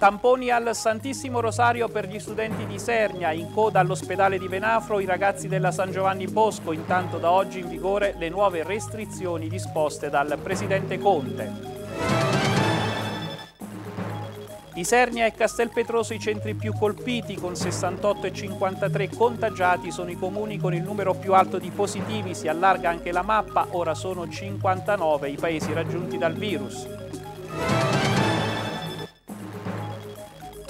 Tamponi al Santissimo Rosario per gli studenti di Sernia, in coda all'ospedale di Venafro i ragazzi della San Giovanni Bosco, intanto da oggi in vigore le nuove restrizioni disposte dal presidente Conte. Di Isernia e Castelpetroso i centri più colpiti, con 68 e 53 contagiati, sono i comuni con il numero più alto di positivi, si allarga anche la mappa, ora sono 59 i paesi raggiunti dal virus.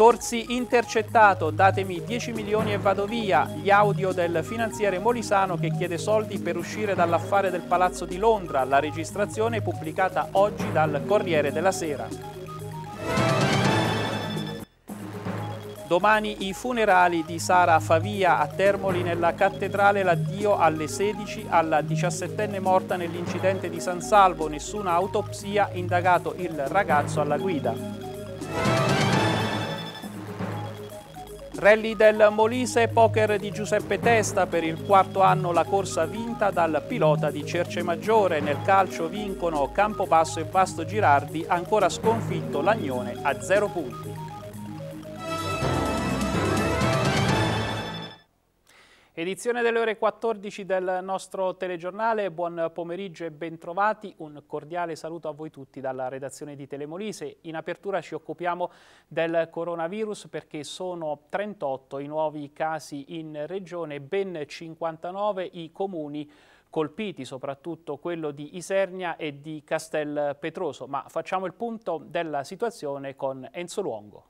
Torsi intercettato, datemi 10 milioni e vado via. Gli audio del finanziere Molisano che chiede soldi per uscire dall'affare del Palazzo di Londra. La registrazione è pubblicata oggi dal Corriere della Sera. Domani i funerali di Sara Favia a Termoli nella cattedrale l'addio alle 16 alla 17enne morta nell'incidente di San Salvo, nessuna autopsia, indagato il ragazzo alla guida. Rally del Molise Poker di Giuseppe Testa per il quarto anno la corsa vinta dal pilota di Cerce Maggiore. Nel calcio vincono Campobasso e Vasto Girardi, ancora sconfitto Lagnone a 0 punti. Edizione delle ore 14 del nostro telegiornale, buon pomeriggio e bentrovati, un cordiale saluto a voi tutti dalla redazione di Telemolise. In apertura ci occupiamo del coronavirus perché sono 38 i nuovi casi in regione, ben 59 i comuni colpiti, soprattutto quello di Isernia e di Castel Petroso. Ma facciamo il punto della situazione con Enzo Luongo.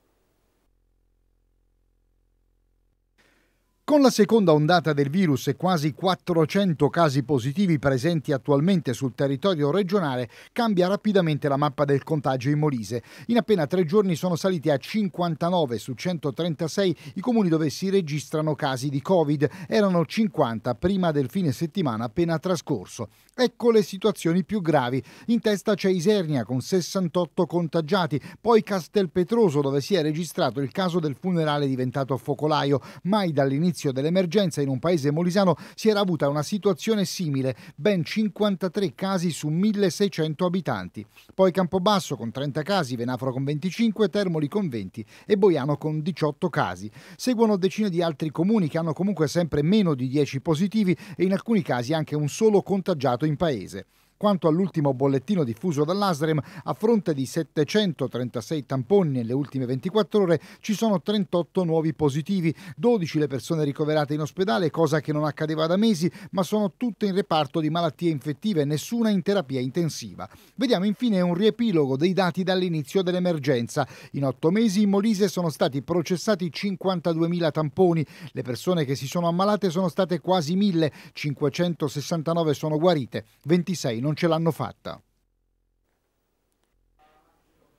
Con la seconda ondata del virus e quasi 400 casi positivi presenti attualmente sul territorio regionale, cambia rapidamente la mappa del contagio in Molise. In appena tre giorni sono saliti a 59 su 136 i comuni dove si registrano casi di Covid. Erano 50 prima del fine settimana appena trascorso. Ecco le situazioni più gravi. In testa c'è Isernia con 68 contagiati, poi Castelpetroso dove si è registrato il caso del funerale diventato focolaio. Mai dall'inizio dall'inizio dell'emergenza in un paese molisano si era avuta una situazione simile, ben 53 casi su 1600 abitanti. Poi Campobasso con 30 casi, Venafro con 25, Termoli con 20 e Boiano con 18 casi. Seguono decine di altri comuni che hanno comunque sempre meno di 10 positivi e in alcuni casi anche un solo contagiato in paese. Quanto all'ultimo bollettino diffuso dall'ASREM, a fronte di 736 tamponi nelle ultime 24 ore ci sono 38 nuovi positivi, 12 le persone ricoverate in ospedale, cosa che non accadeva da mesi, ma sono tutte in reparto di malattie infettive, nessuna in terapia intensiva. Vediamo infine un riepilogo dei dati dall'inizio dell'emergenza. In otto mesi in Molise sono stati processati 52.000 tamponi, le persone che si sono ammalate sono state quasi 1.000, 569 sono guarite, 26 non non ce l'hanno fatta.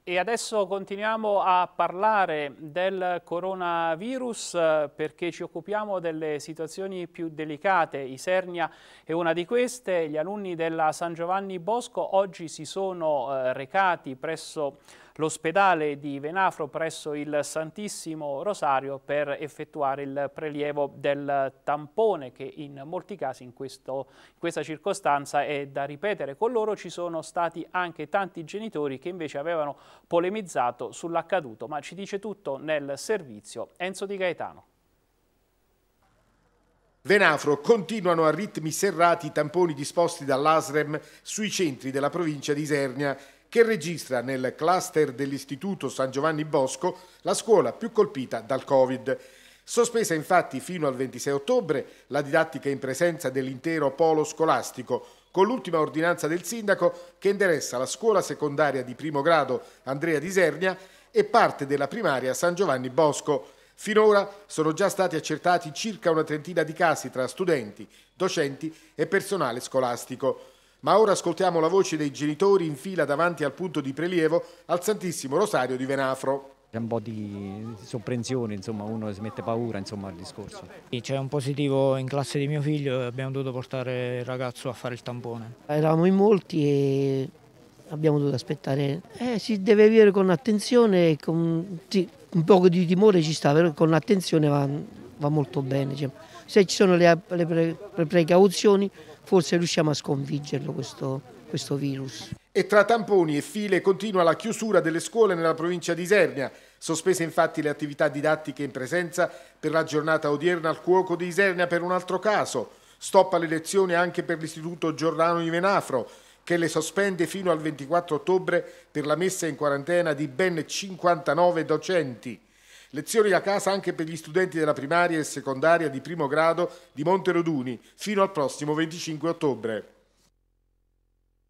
E adesso continuiamo a parlare del coronavirus eh, perché ci occupiamo delle situazioni più delicate. Isernia è una di queste. Gli alunni della San Giovanni Bosco oggi si sono eh, recati presso l'ospedale di Venafro presso il Santissimo Rosario per effettuare il prelievo del tampone che in molti casi in, questo, in questa circostanza è da ripetere. Con loro ci sono stati anche tanti genitori che invece avevano polemizzato sull'accaduto, ma ci dice tutto nel servizio Enzo Di Gaetano. Venafro continuano a ritmi serrati i tamponi disposti dall'ASREM sui centri della provincia di Isernia che registra nel cluster dell'Istituto San Giovanni Bosco la scuola più colpita dal Covid. Sospesa infatti fino al 26 ottobre la didattica in presenza dell'intero polo scolastico, con l'ultima ordinanza del sindaco che interessa la scuola secondaria di primo grado Andrea di Sernia e parte della primaria San Giovanni Bosco. Finora sono già stati accertati circa una trentina di casi tra studenti, docenti e personale scolastico. Ma ora ascoltiamo la voce dei genitori in fila davanti al punto di prelievo al Santissimo Rosario di Venafro. C'è un po' di soppressione, insomma, uno si mette paura insomma, al discorso. C'è un positivo in classe di mio figlio e abbiamo dovuto portare il ragazzo a fare il tampone. Eravamo in molti e abbiamo dovuto aspettare. Eh, si deve vivere con attenzione, con, sì, un po' di timore ci sta, però con attenzione va, va molto bene. Cioè, se ci sono le, le pre, precauzioni forse riusciamo a sconfiggerlo questo, questo virus. E tra tamponi e file continua la chiusura delle scuole nella provincia di Isernia. Sospese infatti le attività didattiche in presenza per la giornata odierna al cuoco di Isernia per un altro caso. Stoppa le lezioni anche per l'istituto Giordano di Venafro che le sospende fino al 24 ottobre per la messa in quarantena di ben 59 docenti. Lezioni a casa anche per gli studenti della primaria e secondaria di primo grado di Monteroduni fino al prossimo 25 ottobre.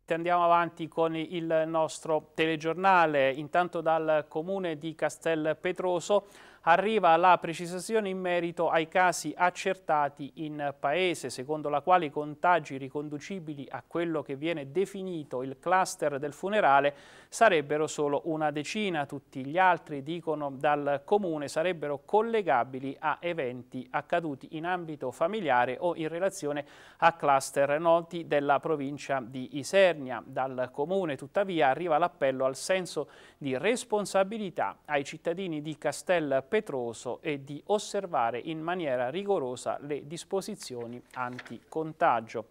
Andiamo avanti con il nostro telegiornale, intanto dal comune di Castel Petroso arriva la precisazione in merito ai casi accertati in Paese, secondo la quale i contagi riconducibili a quello che viene definito il cluster del funerale sarebbero solo una decina, tutti gli altri, dicono dal Comune, sarebbero collegabili a eventi accaduti in ambito familiare o in relazione a cluster noti della provincia di Isernia. Dal Comune tuttavia arriva l'appello al senso di responsabilità ai cittadini di Castel Petroso e di osservare in maniera rigorosa le disposizioni anticontagio.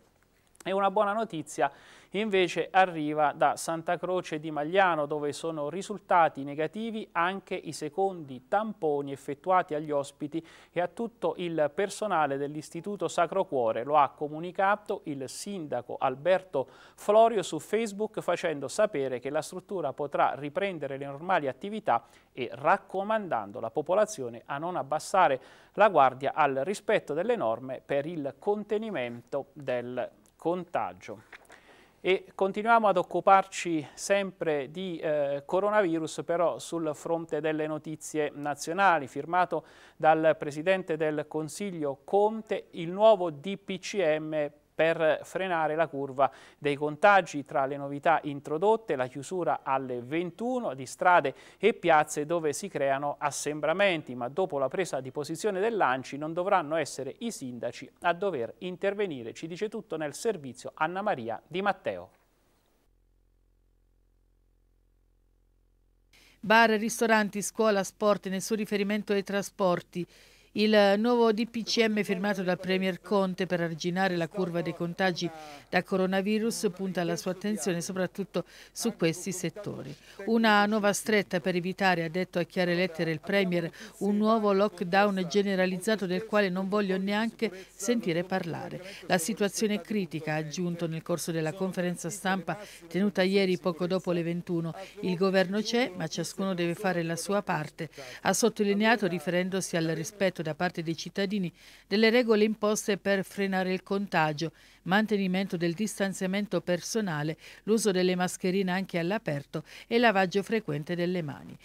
E una buona notizia invece arriva da Santa Croce di Magliano dove sono risultati negativi anche i secondi tamponi effettuati agli ospiti e a tutto il personale dell'Istituto Sacro Cuore. Lo ha comunicato il sindaco Alberto Florio su Facebook facendo sapere che la struttura potrà riprendere le normali attività e raccomandando la popolazione a non abbassare la guardia al rispetto delle norme per il contenimento del contagio. E continuiamo ad occuparci sempre di eh, coronavirus, però sul fronte delle notizie nazionali, firmato dal Presidente del Consiglio Conte, il nuovo DPCM per frenare la curva dei contagi tra le novità introdotte, la chiusura alle 21 di strade e piazze dove si creano assembramenti, ma dopo la presa di posizione del dell'ANCI non dovranno essere i sindaci a dover intervenire, ci dice tutto nel servizio Anna Maria Di Matteo. Bar, ristoranti, scuola, sport, nessun riferimento ai trasporti. Il nuovo DPCM firmato dal Premier Conte per arginare la curva dei contagi da coronavirus punta la sua attenzione soprattutto su questi settori. Una nuova stretta per evitare, ha detto a chiare lettere il Premier, un nuovo lockdown generalizzato del quale non voglio neanche sentire parlare. La situazione è critica, ha aggiunto nel corso della conferenza stampa tenuta ieri poco dopo le 21. Il governo c'è, ma ciascuno deve fare la sua parte. Ha sottolineato, riferendosi al rispetto rispetto da parte dei cittadini delle regole imposte per frenare il contagio, mantenimento del distanziamento personale, l'uso delle mascherine anche all'aperto e lavaggio frequente delle mani.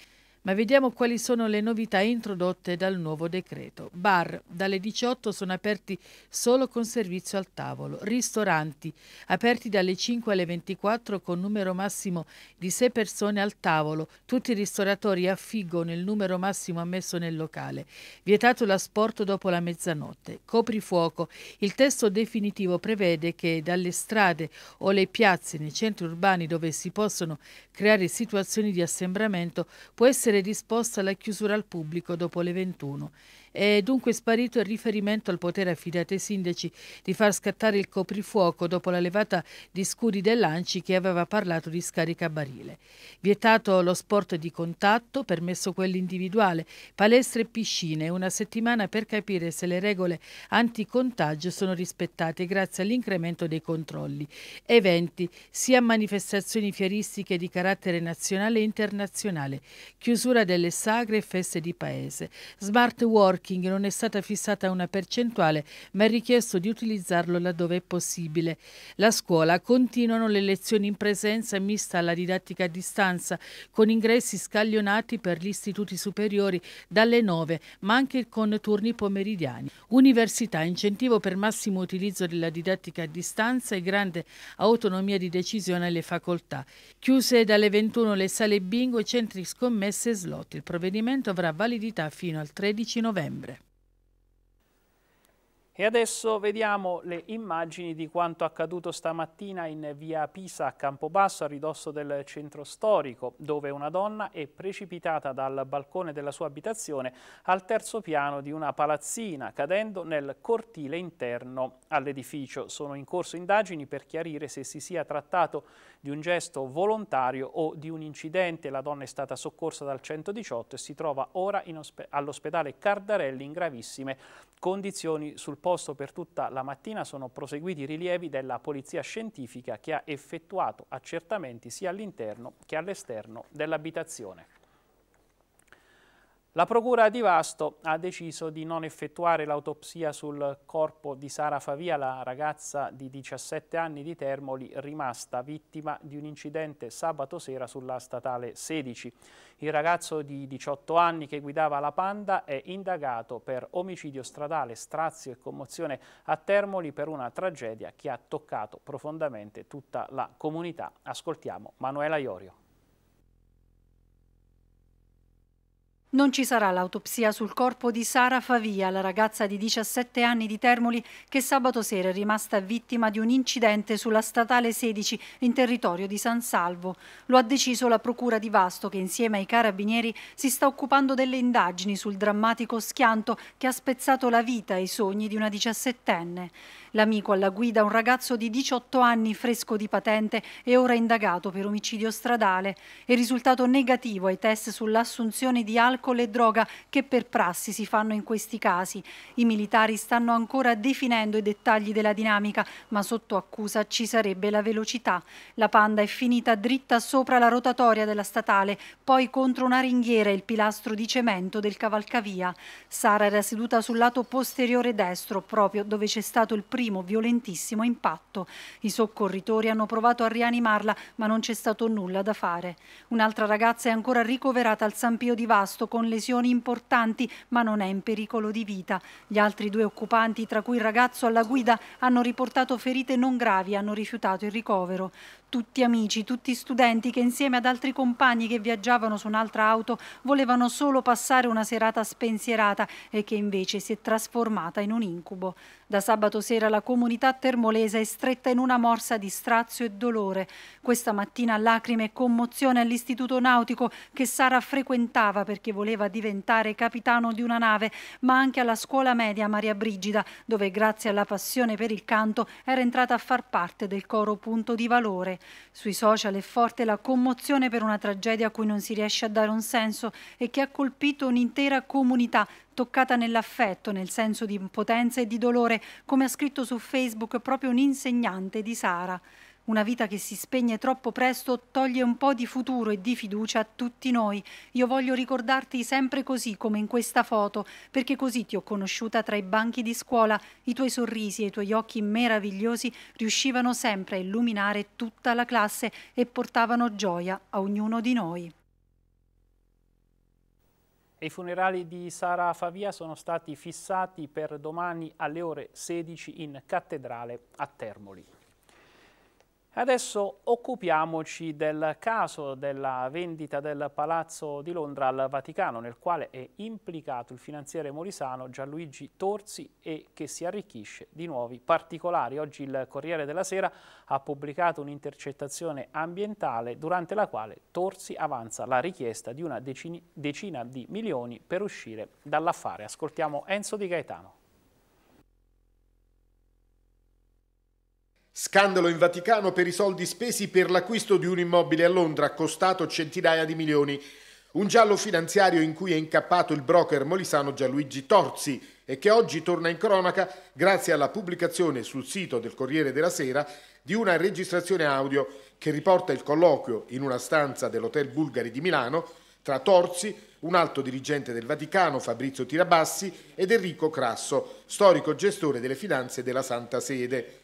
Ma vediamo quali sono le novità introdotte dal nuovo decreto. Bar, dalle 18 sono aperti solo con servizio al tavolo. Ristoranti, aperti dalle 5 alle 24 con numero massimo di 6 persone al tavolo. Tutti i ristoratori affiggono il numero massimo ammesso nel locale. Vietato l'asporto dopo la mezzanotte. Coprifuoco, il testo definitivo prevede che dalle strade o le piazze nei centri urbani dove si possono creare situazioni di assembramento può essere essere disposta la chiusura al pubblico dopo le 21. È dunque sparito il riferimento al potere affidato ai sindaci di far scattare il coprifuoco dopo la levata di scudi dell'Anci che aveva parlato di scarica barile. Vietato lo sport di contatto, permesso quello individuale, palestre e piscine, una settimana per capire se le regole anticontagio sono rispettate grazie all'incremento dei controlli. Eventi, sia manifestazioni fieristiche di carattere nazionale e internazionale, chiusura delle sagre e feste di paese, smart working, parking non è stata fissata una percentuale, ma è richiesto di utilizzarlo laddove è possibile. La scuola continuano le lezioni in presenza mista alla didattica a distanza, con ingressi scaglionati per gli istituti superiori dalle 9, ma anche con turni pomeridiani. Università, incentivo per massimo utilizzo della didattica a distanza e grande autonomia di decisione alle facoltà. Chiuse dalle 21 le sale bingo centri scommesse e slot. Il provvedimento avrà validità fino al 13 novembre novembre. E adesso vediamo le immagini di quanto accaduto stamattina in via Pisa a Campobasso a ridosso del centro storico, dove una donna è precipitata dal balcone della sua abitazione al terzo piano di una palazzina, cadendo nel cortile interno all'edificio. Sono in corso indagini per chiarire se si sia trattato di un gesto volontario o di un incidente. La donna è stata soccorsa dal 118 e si trova ora all'ospedale Cardarelli in gravissime condizioni sul posto per tutta la mattina sono proseguiti i rilievi della polizia scientifica che ha effettuato accertamenti sia all'interno che all'esterno dell'abitazione. La procura di Vasto ha deciso di non effettuare l'autopsia sul corpo di Sara Favia, la ragazza di 17 anni di Termoli rimasta vittima di un incidente sabato sera sulla statale 16. Il ragazzo di 18 anni che guidava la Panda è indagato per omicidio stradale, strazio e commozione a Termoli per una tragedia che ha toccato profondamente tutta la comunità. Ascoltiamo Manuela Iorio. Non ci sarà l'autopsia sul corpo di Sara Favia, la ragazza di 17 anni di Termoli che sabato sera è rimasta vittima di un incidente sulla statale 16 in territorio di San Salvo. Lo ha deciso la procura di Vasto che insieme ai carabinieri si sta occupando delle indagini sul drammatico schianto che ha spezzato la vita e i sogni di una 17enne. L'amico alla guida, un ragazzo di 18 anni fresco di patente e ora indagato per omicidio stradale. È risultato negativo ai test sull'assunzione di alcol e droga che per prassi si fanno in questi casi. I militari stanno ancora definendo i dettagli della dinamica, ma sotto accusa ci sarebbe la velocità. La panda è finita dritta sopra la rotatoria della statale, poi contro una ringhiera e il pilastro di cemento del cavalcavia. Sara era seduta sul lato posteriore destro, proprio dove c'è stato il primo primo violentissimo impatto. I soccorritori hanno provato a rianimarla, ma non c'è stato nulla da fare. Un'altra ragazza è ancora ricoverata al San Pio di Vasto con lesioni importanti, ma non è in pericolo di vita. Gli altri due occupanti, tra cui il ragazzo alla guida, hanno riportato ferite non gravi e hanno rifiutato il ricovero. Tutti amici, tutti studenti che insieme ad altri compagni che viaggiavano su un'altra auto volevano solo passare una serata spensierata e che invece si è trasformata in un incubo. Da sabato sera la comunità termolese è stretta in una morsa di strazio e dolore. Questa mattina lacrime e commozione all'istituto nautico che Sara frequentava perché voleva diventare capitano di una nave, ma anche alla scuola media Maria Brigida, dove grazie alla passione per il canto era entrata a far parte del coro Punto di Valore sui social è forte la commozione per una tragedia a cui non si riesce a dare un senso e che ha colpito un'intera comunità toccata nell'affetto, nel senso di impotenza e di dolore, come ha scritto su Facebook proprio un insegnante di Sara. Una vita che si spegne troppo presto toglie un po' di futuro e di fiducia a tutti noi. Io voglio ricordarti sempre così, come in questa foto, perché così ti ho conosciuta tra i banchi di scuola. I tuoi sorrisi e i tuoi occhi meravigliosi riuscivano sempre a illuminare tutta la classe e portavano gioia a ognuno di noi. I funerali di Sara Favia sono stati fissati per domani alle ore 16 in cattedrale a Termoli. Adesso occupiamoci del caso della vendita del Palazzo di Londra al Vaticano, nel quale è implicato il finanziere molisano Gianluigi Torzi e che si arricchisce di nuovi particolari. Oggi il Corriere della Sera ha pubblicato un'intercettazione ambientale durante la quale Torzi avanza la richiesta di una decina di milioni per uscire dall'affare. Ascoltiamo Enzo Di Gaetano. Scandalo in Vaticano per i soldi spesi per l'acquisto di un immobile a Londra costato centinaia di milioni. Un giallo finanziario in cui è incappato il broker molisano Gianluigi Torzi e che oggi torna in cronaca grazie alla pubblicazione sul sito del Corriere della Sera di una registrazione audio che riporta il colloquio in una stanza dell'Hotel Bulgari di Milano tra Torzi, un alto dirigente del Vaticano, Fabrizio Tirabassi, ed Enrico Crasso, storico gestore delle finanze della Santa Sede.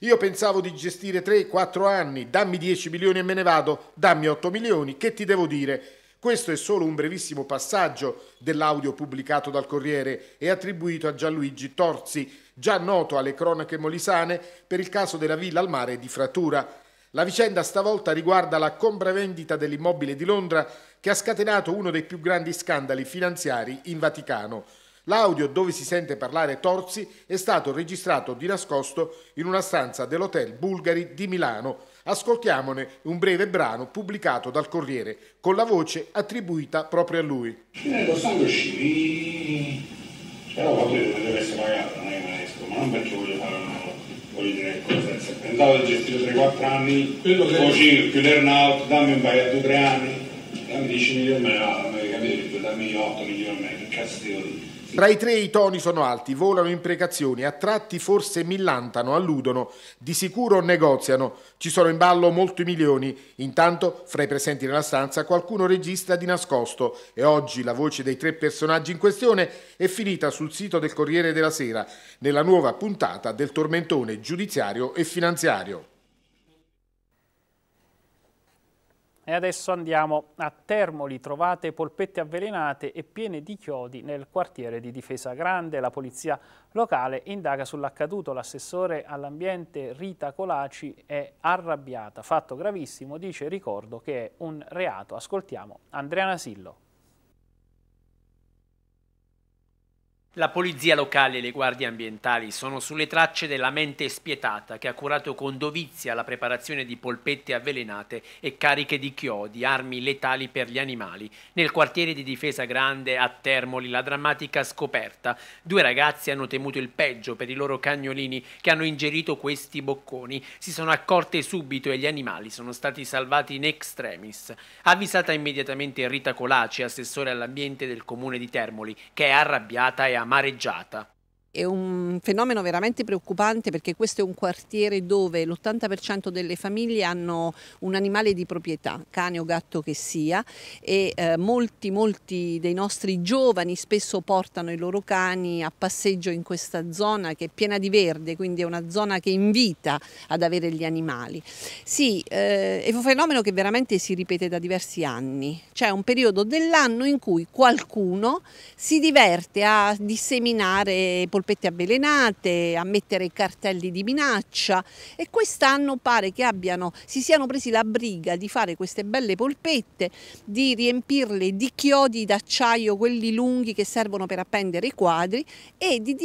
Io pensavo di gestire 3-4 anni, dammi 10 milioni e me ne vado, dammi 8 milioni, che ti devo dire? Questo è solo un brevissimo passaggio dell'audio pubblicato dal Corriere e attribuito a Gianluigi Torzi, già noto alle cronache molisane per il caso della villa al mare di Fratura. La vicenda stavolta riguarda la compravendita dell'immobile di Londra che ha scatenato uno dei più grandi scandali finanziari in Vaticano. L'audio dove si sente parlare Torsi è stato registrato di nascosto in una stanza dell'Hotel Bulgari di Milano. Ascoltiamone un breve brano pubblicato dal Corriere con la voce attribuita proprio a lui. Eh, Però vado io, deve essere pagato, non è che esco, ma non perché voglio fare una voglio dire cosa se pensavo di gestire 3-4 anni, quello che voci, chiudere un out, dammi un paio 2 3 anni, dammi 10 milioni, ma no, non mi capite, dammi 8 milioni, che cazzo devo dire? Tra i tre i toni sono alti, volano imprecazioni, a tratti forse millantano, alludono, di sicuro negoziano. Ci sono in ballo molti milioni. Intanto, fra i presenti nella stanza, qualcuno registra di nascosto e oggi la voce dei tre personaggi in questione è finita sul sito del Corriere della Sera, nella nuova puntata del tormentone giudiziario e finanziario. E adesso andiamo a Termoli, trovate polpette avvelenate e piene di chiodi nel quartiere di Difesa Grande. La polizia locale indaga sull'accaduto. L'assessore all'ambiente Rita Colaci è arrabbiata. Fatto gravissimo, dice ricordo che è un reato. Ascoltiamo Andrea Nasillo. La polizia locale e le guardie ambientali sono sulle tracce della mente spietata che ha curato con dovizia la preparazione di polpette avvelenate e cariche di chiodi, armi letali per gli animali. Nel quartiere di Difesa Grande a Termoli la drammatica scoperta. Due ragazzi hanno temuto il peggio per i loro cagnolini che hanno ingerito questi bocconi. Si sono accorte subito e gli animali sono stati salvati in extremis. Avvisata immediatamente Rita Colaci, assessore all'ambiente del comune di Termoli, che è arrabbiata e ha mareggiata è un fenomeno veramente preoccupante perché questo è un quartiere dove l'80% delle famiglie hanno un animale di proprietà, cane o gatto che sia, e eh, molti, molti dei nostri giovani spesso portano i loro cani a passeggio in questa zona che è piena di verde, quindi è una zona che invita ad avere gli animali. Sì, eh, è un fenomeno che veramente si ripete da diversi anni, c'è un periodo dell'anno in cui qualcuno si diverte a disseminare polpastrelli sciarpette avvelenate, a mettere cartelli di minaccia e quest'anno pare che abbiano, si siano presi la briga di fare queste belle polpette, di riempirle di chiodi d'acciaio, quelli lunghi che servono per appendere i quadri e di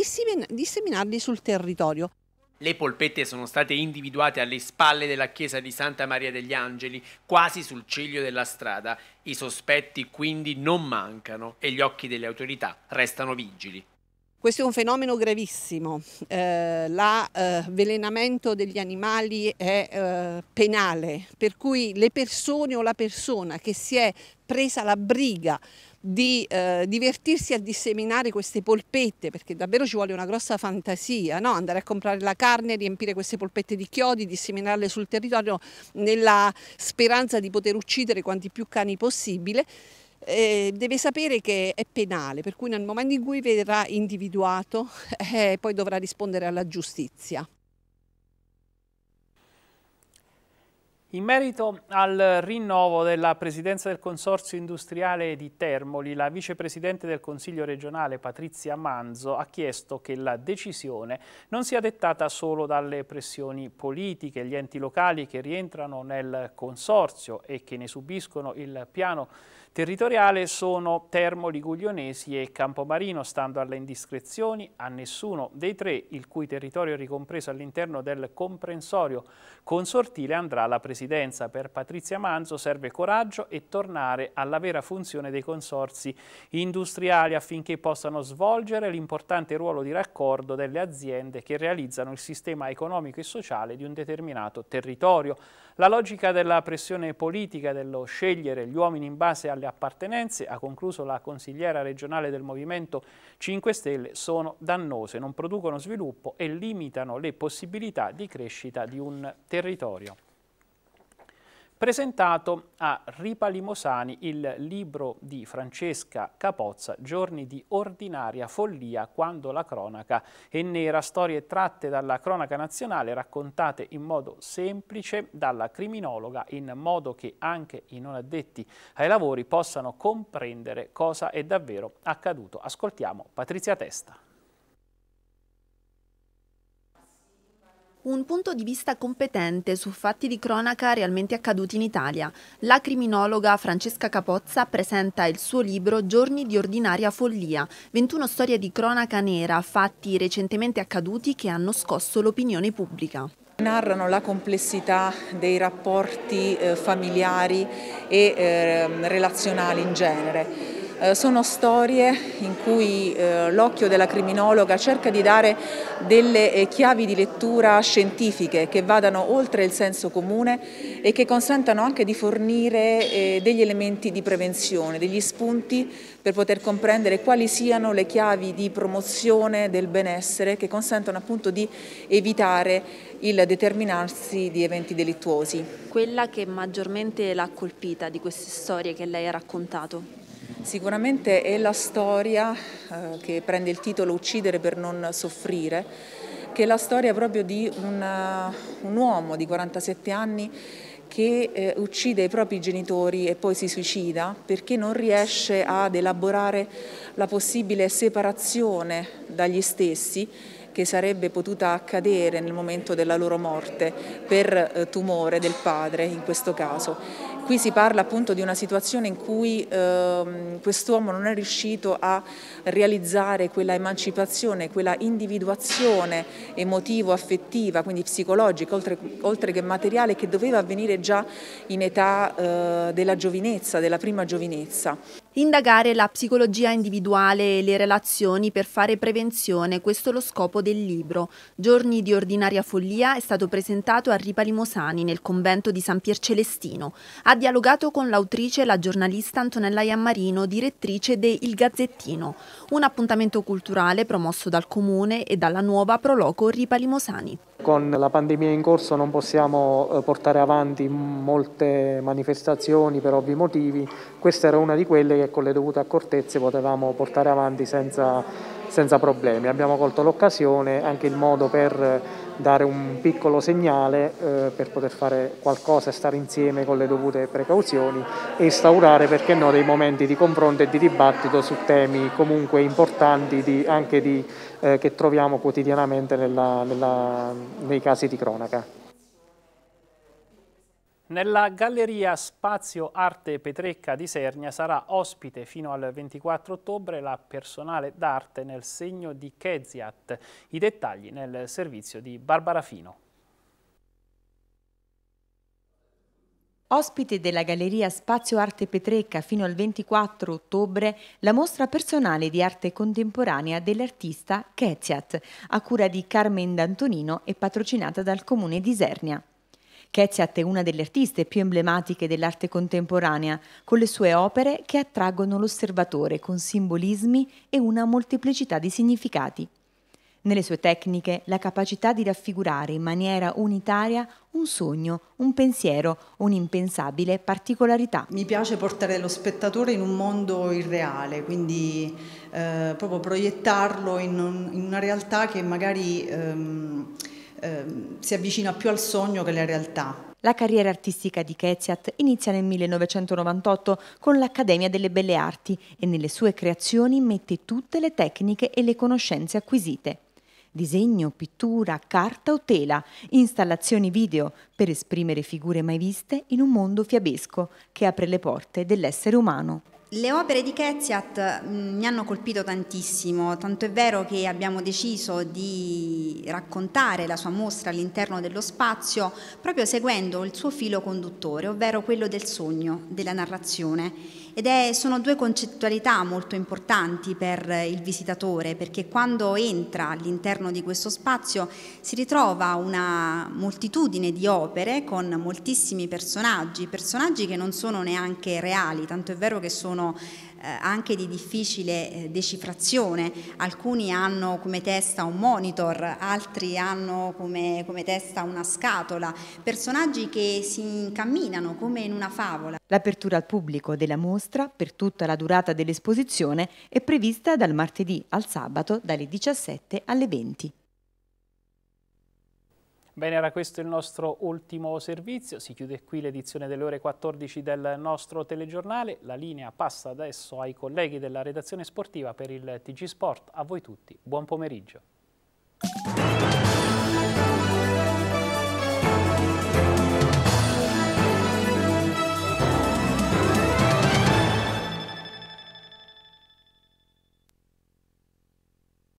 disseminarli sul territorio. Le polpette sono state individuate alle spalle della chiesa di Santa Maria degli Angeli, quasi sul ciglio della strada. I sospetti quindi non mancano e gli occhi delle autorità restano vigili. Questo è un fenomeno gravissimo, eh, l'avvelenamento eh, degli animali è eh, penale, per cui le persone o la persona che si è presa la briga di eh, divertirsi a disseminare queste polpette, perché davvero ci vuole una grossa fantasia, no? andare a comprare la carne, riempire queste polpette di chiodi, disseminarle sul territorio nella speranza di poter uccidere quanti più cani possibile, eh, deve sapere che è penale, per cui nel momento in cui verrà individuato eh, poi dovrà rispondere alla giustizia. In merito al rinnovo della presidenza del Consorzio Industriale di Termoli, la vicepresidente del Consiglio regionale Patrizia Manzo ha chiesto che la decisione non sia dettata solo dalle pressioni politiche. Gli enti locali che rientrano nel Consorzio e che ne subiscono il piano territoriale sono Termo Liguglionesi e Campomarino, stando alle indiscrezioni a nessuno dei tre, il cui territorio è ricompreso all'interno del comprensorio consortile andrà la presidenza. Per Patrizia Manzo serve coraggio e tornare alla vera funzione dei consorsi industriali affinché possano svolgere l'importante ruolo di raccordo delle aziende che realizzano il sistema economico e sociale di un determinato territorio. La logica della pressione politica, dello scegliere gli uomini in base alle appartenenze, ha concluso la consigliera regionale del Movimento 5 Stelle, sono dannose, non producono sviluppo e limitano le possibilità di crescita di un territorio presentato a Ripa Limosani il libro di Francesca Capozza, Giorni di ordinaria follia quando la cronaca è nera, storie tratte dalla cronaca nazionale raccontate in modo semplice dalla criminologa in modo che anche i non addetti ai lavori possano comprendere cosa è davvero accaduto. Ascoltiamo Patrizia Testa. Un punto di vista competente su fatti di cronaca realmente accaduti in Italia. La criminologa Francesca Capozza presenta il suo libro Giorni di ordinaria follia, 21 storie di cronaca nera, fatti recentemente accaduti che hanno scosso l'opinione pubblica narrano la complessità dei rapporti eh, familiari e ehm, relazionali in genere eh, sono storie in cui eh, l'occhio della criminologa cerca di dare delle eh, chiavi di lettura scientifiche che vadano oltre il senso comune e che consentano anche di fornire degli elementi di prevenzione, degli spunti per poter comprendere quali siano le chiavi di promozione del benessere che consentono appunto di evitare il determinarsi di eventi delittuosi. Quella che maggiormente l'ha colpita di queste storie che lei ha raccontato? Sicuramente è la storia eh, che prende il titolo Uccidere per non soffrire, che è la storia proprio di una, eh, un uomo di 47 anni che eh, uccide i propri genitori e poi si suicida perché non riesce ad elaborare la possibile separazione dagli stessi che sarebbe potuta accadere nel momento della loro morte per eh, tumore del padre in questo caso. Qui si parla appunto di una situazione in cui eh, quest'uomo non è riuscito a realizzare quella emancipazione, quella individuazione emotivo-affettiva, quindi psicologica, oltre, oltre, che materiale, che doveva avvenire già in età eh, della giovinezza, della prima giovinezza. Indagare la psicologia individuale e le relazioni per fare prevenzione, questo è lo scopo del libro. Giorni di ordinaria follia è stato presentato a Ripali Mosani nel convento di San Pier Celestino. Ha dialogato con l'autrice e la giornalista Antonella Iammarino, direttrice de Il Gazzettino, un appuntamento culturale promosso dal comune e dalla nuova Proloco Ripali Mosani. Con la pandemia in corso non possiamo eh, portare avanti molte manifestazioni per ovvi motivi, questa era una di quelle che con le dovute accortezze potevamo portare avanti senza, senza problemi. Abbiamo colto l'occasione, anche il modo per dare un piccolo segnale eh, per poter fare qualcosa e stare insieme con le dovute precauzioni e instaurare, perché no, dei momenti di confronto e di dibattito su temi comunque importanti di, anche di, eh, che troviamo quotidianamente nella, nella, nei casi di cronaca. Nella Galleria Spazio Arte Petrecca di Sernia sarà ospite fino al 24 ottobre la personale d'arte nel segno di Keziat. I dettagli nel servizio di Barbara Fino. Ospite della Galleria Spazio Arte Petrecca fino al 24 ottobre, la mostra personale di arte contemporanea dell'artista Keziat, a cura di Carmen D'Antonino e patrocinata dal Comune di Sernia. Keziat è una delle artiste più emblematiche dell'arte contemporanea, con le sue opere che attraggono l'osservatore con simbolismi e una molteplicità di significati. Nelle sue tecniche la capacità di raffigurare in maniera unitaria un sogno, un pensiero, un'impensabile particolarità. Mi piace portare lo spettatore in un mondo irreale, quindi eh, proprio proiettarlo in, un, in, una realtà che magari... Ehm, eh, si avvicina più al sogno che alla realtà. La carriera artistica di Keziat inizia nel 1998 con l'Accademia delle Belle Arti e nelle sue creazioni mette tutte le tecniche e le conoscenze acquisite. Disegno, pittura, carta o tela, installazioni video per esprimere figure mai viste in un mondo fiabesco che apre le porte dell'essere umano. Le opere di Keziat mm, mi hanno colpito tantissimo, tanto è vero che abbiamo deciso di raccontare la sua mostra all'interno dello spazio proprio seguendo il suo filo conduttore, ovvero quello del sogno, della narrazione. Ed è, sono due concettualità molto importanti per eh, il visitatore perché quando entra all'interno di questo spazio si ritrova una moltitudine di opere con moltissimi personaggi, personaggi che non sono neanche reali, tanto è vero che sono eh, anche di difficile eh, decifrazione, alcuni hanno come testa un monitor, altri hanno come, come testa una scatola, personaggi che si incamminano come in una favola. L'apertura al pubblico della mostra per tutta la durata dell'esposizione è prevista dal martedì al sabato dalle 17 alle 20. Bene, era questo il nostro ultimo servizio, si chiude qui l'edizione delle ore 14 del nostro telegiornale, la linea passa adesso ai colleghi della redazione sportiva per il TG Sport, a voi tutti, buon pomeriggio.